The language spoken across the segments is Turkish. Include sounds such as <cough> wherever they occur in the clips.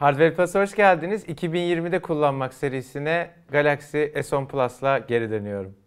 Hardware Plus'a hoş geldiniz. 2020'de kullanmak serisine Galaxy S10 Plus'la geri dönüyorum.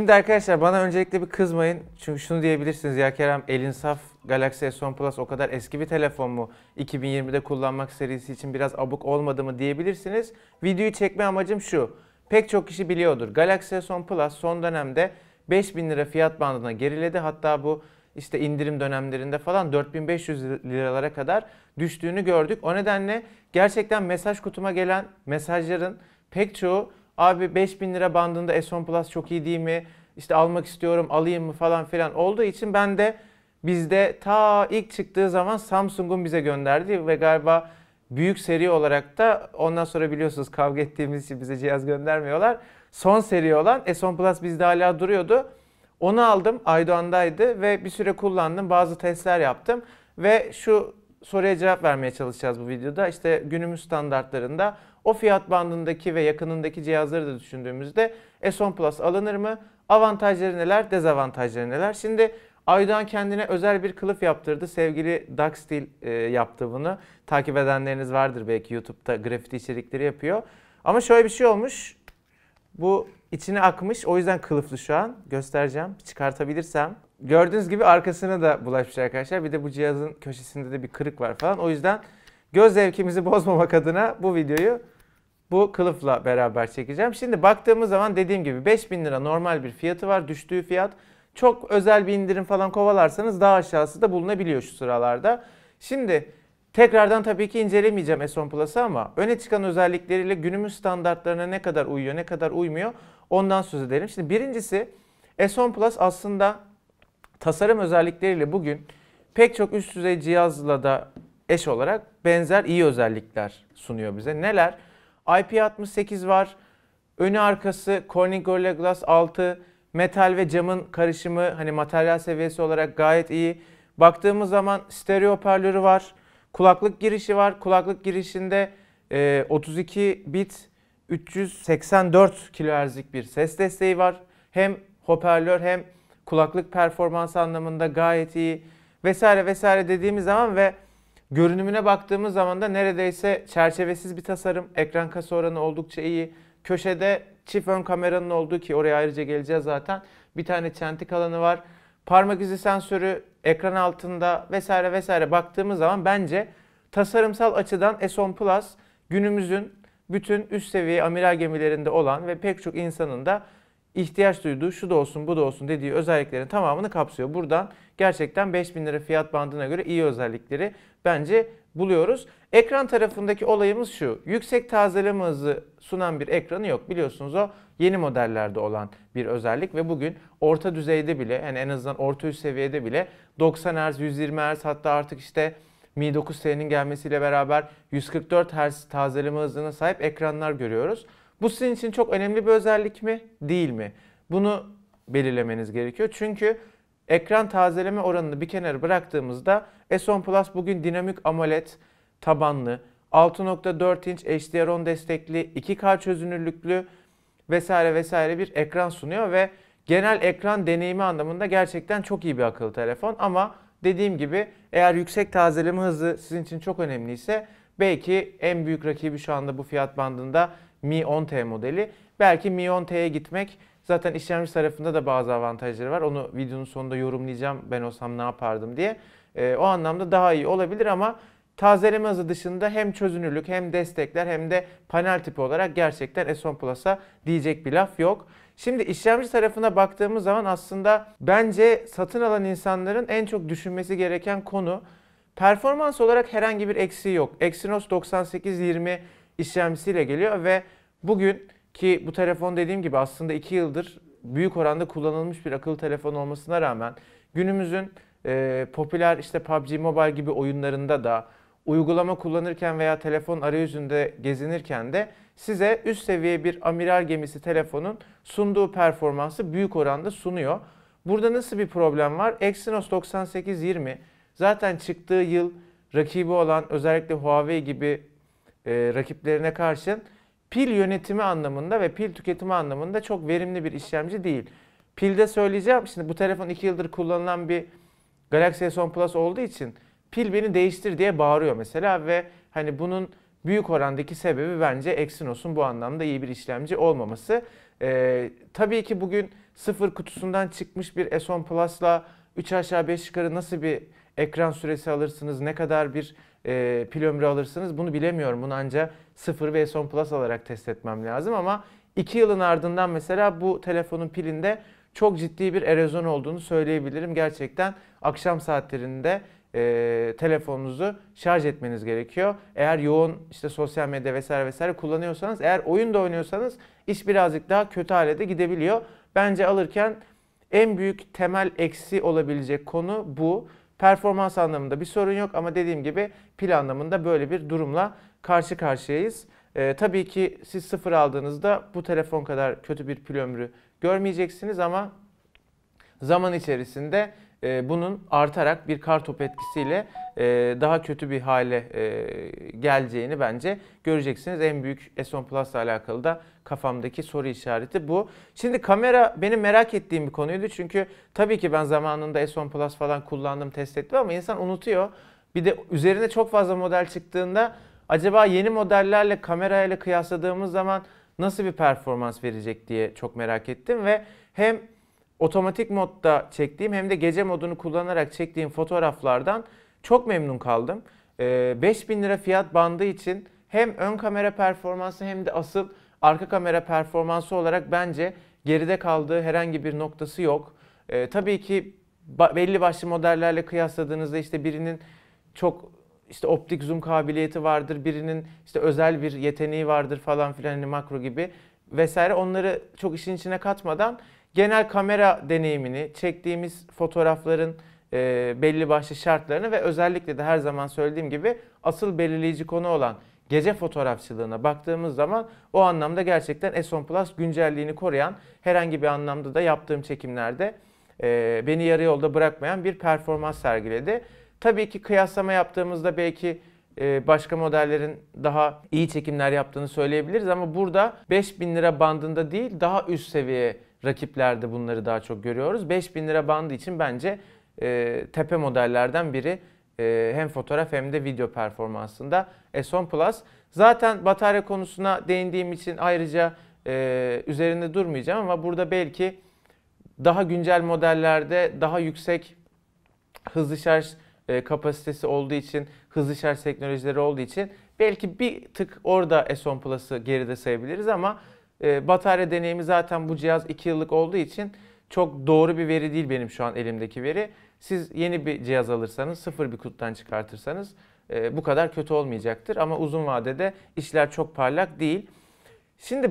Şimdi arkadaşlar bana öncelikle bir kızmayın. Çünkü şunu diyebilirsiniz ya Kerem elin saf Galaxy S10 Plus o kadar eski bir telefon mu? 2020'de kullanmak serisi için biraz abuk olmadı mı diyebilirsiniz. Videoyu çekme amacım şu. Pek çok kişi biliyordur. Galaxy S10 Plus son dönemde 5000 lira fiyat bandına geriledi. Hatta bu işte indirim dönemlerinde falan 4500 liralara kadar düştüğünü gördük. O nedenle gerçekten mesaj kutuma gelen mesajların pek çoğu Abi 5000 lira bandında S10 Plus çok iyi değil mi? İşte almak istiyorum alayım mı falan filan olduğu için ben de bizde ta ilk çıktığı zaman Samsung'un bize gönderdi ve galiba büyük seri olarak da ondan sonra biliyorsunuz kavga ettiğimiz için bize cihaz göndermiyorlar. Son seri olan S10 Plus bizde hala duruyordu. Onu aldım Aydoğan'daydı ve bir süre kullandım bazı testler yaptım ve şu soruya cevap vermeye çalışacağız bu videoda. İşte günümüz standartlarında o fiyat bandındaki ve yakınındaki cihazları da düşündüğümüzde S10 Plus alınır mı? Avantajları neler, dezavantajları neler? Şimdi Aydoğan kendine özel bir kılıf yaptırdı. Sevgili Daxtil e, yaptı bunu. Takip edenleriniz vardır belki YouTube'da grafiti içerikleri yapıyor. Ama şöyle bir şey olmuş. Bu içine akmış. O yüzden kılıflı şu an. Göstereceğim. Çıkartabilirsem. Gördüğünüz gibi arkasına da bulaşmış arkadaşlar. Bir de bu cihazın köşesinde de bir kırık var falan. O yüzden göz zevkimizi <laughs> bozmamak adına bu videoyu bu kılıfla beraber çekeceğim. Şimdi baktığımız zaman dediğim gibi 5000 lira normal bir fiyatı var. Düştüğü fiyat çok özel bir indirim falan kovalarsanız daha aşağısı da bulunabiliyor şu sıralarda. Şimdi tekrardan tabii ki incelemeyeceğim S10 Plus'ı ama öne çıkan özellikleriyle günümüz standartlarına ne kadar uyuyor ne kadar uymuyor ondan söz edelim. Şimdi birincisi S10 Plus aslında tasarım özellikleriyle bugün pek çok üst düzey cihazla da eş olarak benzer iyi özellikler sunuyor bize. Neler? IP68 var. Önü arkası Corning Gorilla Glass 6 metal ve camın karışımı hani materyal seviyesi olarak gayet iyi. Baktığımız zaman stereo hoparlörü var. Kulaklık girişi var. Kulaklık girişinde e, 32 bit 384 kHz'lik bir ses desteği var. Hem hoparlör hem kulaklık performansı anlamında gayet iyi vesaire vesaire dediğimiz zaman ve görünümüne baktığımız zaman da neredeyse çerçevesiz bir tasarım. Ekran kasa oranı oldukça iyi. Köşede çift ön kameranın olduğu ki oraya ayrıca geleceğiz zaten. Bir tane çentik alanı var. Parmak izi sensörü ekran altında vesaire vesaire baktığımız zaman bence tasarımsal açıdan S10 Plus günümüzün bütün üst seviye amiral gemilerinde olan ve pek çok insanın da ihtiyaç duyduğu şu da olsun bu da olsun dediği özelliklerin tamamını kapsıyor. Buradan gerçekten 5000 lira fiyat bandına göre iyi özellikleri bence buluyoruz. Ekran tarafındaki olayımız şu. Yüksek tazeleme hızı sunan bir ekranı yok. Biliyorsunuz o yeni modellerde olan bir özellik ve bugün orta düzeyde bile yani en azından orta üst seviyede bile 90 Hz, 120 Hz hatta artık işte Mi 9T'nin gelmesiyle beraber 144 Hz tazeleme hızına sahip ekranlar görüyoruz. Bu sizin için çok önemli bir özellik mi, değil mi? Bunu belirlemeniz gerekiyor. Çünkü ekran tazeleme oranını bir kenara bıraktığımızda S10 Plus bugün dinamik AMOLED tabanlı, 6.4 inç HDR10 destekli, 2K çözünürlüklü vesaire vesaire bir ekran sunuyor ve genel ekran deneyimi anlamında gerçekten çok iyi bir akıllı telefon ama dediğim gibi eğer yüksek tazeleme hızı sizin için çok önemliyse belki en büyük rakibi şu anda bu fiyat bandında mi 10T modeli. Belki Mi 10T'ye gitmek zaten işlemci tarafında da bazı avantajları var. Onu videonun sonunda yorumlayacağım ben olsam ne yapardım diye. E, o anlamda daha iyi olabilir ama tazeleme hızı dışında hem çözünürlük hem destekler hem de panel tipi olarak gerçekten S10 Plus'a diyecek bir laf yok. Şimdi işlemci tarafına baktığımız zaman aslında bence satın alan insanların en çok düşünmesi gereken konu performans olarak herhangi bir eksiği yok. Exynos 9820 işlemcisiyle geliyor ve Bugün ki bu telefon dediğim gibi aslında 2 yıldır büyük oranda kullanılmış bir akıllı telefon olmasına rağmen günümüzün e, popüler işte PUBG Mobile gibi oyunlarında da uygulama kullanırken veya telefon arayüzünde gezinirken de size üst seviye bir amiral gemisi telefonun sunduğu performansı büyük oranda sunuyor. Burada nasıl bir problem var? Exynos 9820 zaten çıktığı yıl rakibi olan özellikle Huawei gibi e, rakiplerine karşın pil yönetimi anlamında ve pil tüketimi anlamında çok verimli bir işlemci değil. Pilde söyleyeceğim şimdi bu telefon 2 yıldır kullanılan bir Galaxy S10 Plus olduğu için pil beni değiştir diye bağırıyor mesela ve hani bunun büyük orandaki sebebi bence Exynos'un bu anlamda iyi bir işlemci olmaması. Ee, tabii ki bugün sıfır kutusundan çıkmış bir S10 Plus'la 3 aşağı 5 yukarı nasıl bir ekran süresi alırsınız, ne kadar bir e, pil ömrü alırsınız? Bunu bilemiyorum. Bunu ancak 0 ve son Plus alarak test etmem lazım ama 2 yılın ardından mesela bu telefonun pilinde çok ciddi bir erozyon olduğunu söyleyebilirim. Gerçekten akşam saatlerinde e, telefonunuzu şarj etmeniz gerekiyor. Eğer yoğun işte sosyal medya vesaire vesaire kullanıyorsanız, eğer oyun da oynuyorsanız iş birazcık daha kötü hale de gidebiliyor. Bence alırken en büyük temel eksi olabilecek konu bu. Performans anlamında bir sorun yok ama dediğim gibi pil anlamında böyle bir durumla karşı karşıyayız. Ee, tabii ki siz sıfır aldığınızda bu telefon kadar kötü bir pil ömrü görmeyeceksiniz ama zaman içerisinde e, bunun artarak bir kar topu etkisiyle e, daha kötü bir hale e, geleceğini bence göreceksiniz. En büyük S10 Plus'la alakalı da kafamdaki soru işareti bu. Şimdi kamera benim merak ettiğim bir konuydu. Çünkü tabii ki ben zamanında S10 Plus falan kullandım, test ettim ama insan unutuyor. Bir de üzerine çok fazla model çıktığında acaba yeni modellerle kamerayla kıyasladığımız zaman nasıl bir performans verecek diye çok merak ettim ve hem otomatik modda çektiğim hem de gece modunu kullanarak çektiğim fotoğraflardan çok memnun kaldım. E, ee, 5000 lira fiyat bandı için hem ön kamera performansı hem de asıl arka kamera performansı olarak bence geride kaldığı herhangi bir noktası yok. Ee, tabii ki belli başlı modellerle kıyasladığınızda işte birinin çok işte optik zoom kabiliyeti vardır, birinin işte özel bir yeteneği vardır falan filan hani makro gibi vesaire onları çok işin içine katmadan genel kamera deneyimini, çektiğimiz fotoğrafların e, belli başlı şartlarını ve özellikle de her zaman söylediğim gibi asıl belirleyici konu olan gece fotoğrafçılığına baktığımız zaman o anlamda gerçekten Eson Plus güncelliğini koruyan herhangi bir anlamda da yaptığım çekimlerde e, beni yarı yolda bırakmayan bir performans sergiledi. Tabii ki kıyaslama yaptığımızda belki e, başka modellerin daha iyi çekimler yaptığını söyleyebiliriz ama burada 5000 lira bandında değil daha üst seviyeye rakiplerde bunları daha çok görüyoruz. 5000 lira bandı için bence e, tepe modellerden biri e, hem fotoğraf hem de video performansında S10 Plus. Zaten batarya konusuna değindiğim için ayrıca e, üzerinde durmayacağım ama burada belki daha güncel modellerde daha yüksek hızlı şarj e, kapasitesi olduğu için, hızlı şarj teknolojileri olduğu için belki bir tık orada S10 Plus'ı geride sayabiliriz ama e, batarya deneyimi zaten bu cihaz 2 yıllık olduğu için çok doğru bir veri değil benim şu an elimdeki veri. Siz yeni bir cihaz alırsanız, sıfır bir kutudan çıkartırsanız e, bu kadar kötü olmayacaktır. Ama uzun vadede işler çok parlak değil. Şimdi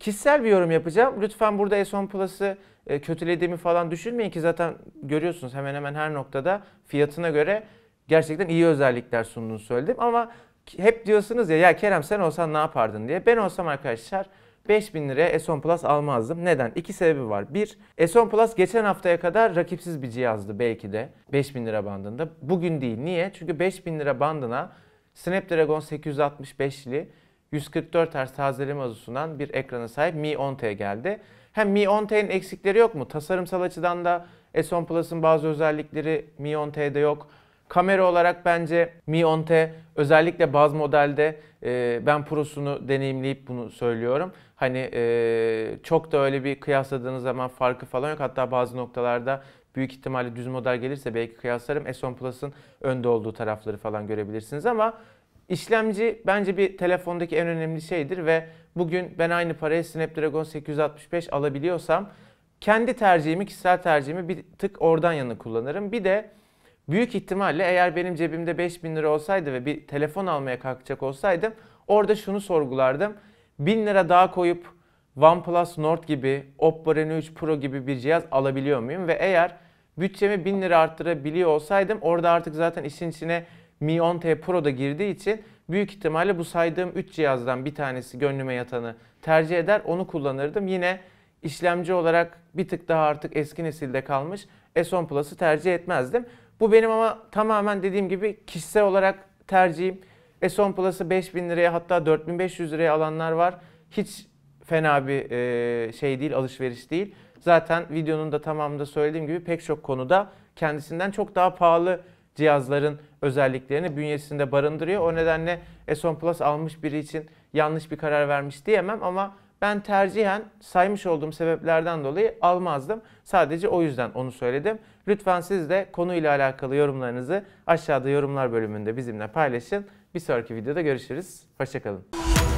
kişisel bir yorum yapacağım. Lütfen burada S10 Plus'ı e, kötülediğimi falan düşünmeyin ki zaten görüyorsunuz hemen hemen her noktada fiyatına göre gerçekten iyi özellikler sunduğunu söyledim. Ama hep diyorsunuz ya ya Kerem sen olsan ne yapardın diye. Ben olsam arkadaşlar 5000 liraya Eson Plus almazdım. Neden? İki sebebi var. Bir, Eson Plus geçen haftaya kadar rakipsiz bir cihazdı belki de 5000 lira bandında. Bugün değil. Niye? Çünkü 5000 lira bandına Snapdragon 865'li 144 Hz tazeleme hızı bir ekrana sahip Mi 10T geldi. Hem Mi 10T'nin eksikleri yok mu? Tasarımsal açıdan da S10 Plus'ın bazı özellikleri Mi 10T'de yok. Kamera olarak bence Mi 10T özellikle baz modelde e, ben Pro'sunu deneyimleyip bunu söylüyorum. Hani e, çok da öyle bir kıyasladığınız zaman farkı falan yok. Hatta bazı noktalarda büyük ihtimalle düz model gelirse belki kıyaslarım. S10 Plus'ın önde olduğu tarafları falan görebilirsiniz ama işlemci bence bir telefondaki en önemli şeydir ve bugün ben aynı parayı Snapdragon 865 alabiliyorsam kendi tercihimi, kişisel tercihimi bir tık oradan yana kullanırım. Bir de büyük ihtimalle eğer benim cebimde 5000 lira olsaydı ve bir telefon almaya kalkacak olsaydım orada şunu sorgulardım. 1000 lira daha koyup OnePlus Nord gibi, Oppo Reno 3 Pro gibi bir cihaz alabiliyor muyum? Ve eğer bütçemi 1000 lira arttırabiliyor olsaydım orada artık zaten işin içine Mi 10T Pro da girdiği için büyük ihtimalle bu saydığım 3 cihazdan bir tanesi gönlüme yatanı tercih eder onu kullanırdım. Yine işlemci olarak bir tık daha artık eski nesilde kalmış S10 Plus'ı tercih etmezdim. Bu benim ama tamamen dediğim gibi kişisel olarak tercihim. S10 Plus'ı 5000 liraya hatta 4500 liraya alanlar var. Hiç fena bir e, şey değil, alışveriş değil. Zaten videonun da tamamında söylediğim gibi pek çok konuda kendisinden çok daha pahalı cihazların özelliklerini bünyesinde barındırıyor. O nedenle e, S10 Plus almış biri için yanlış bir karar vermiş diyemem ama ben tercihen saymış olduğum sebeplerden dolayı almazdım. Sadece o yüzden onu söyledim. Lütfen siz de konuyla alakalı yorumlarınızı aşağıda yorumlar bölümünde bizimle paylaşın. Bir sonraki videoda görüşürüz. Hoşçakalın.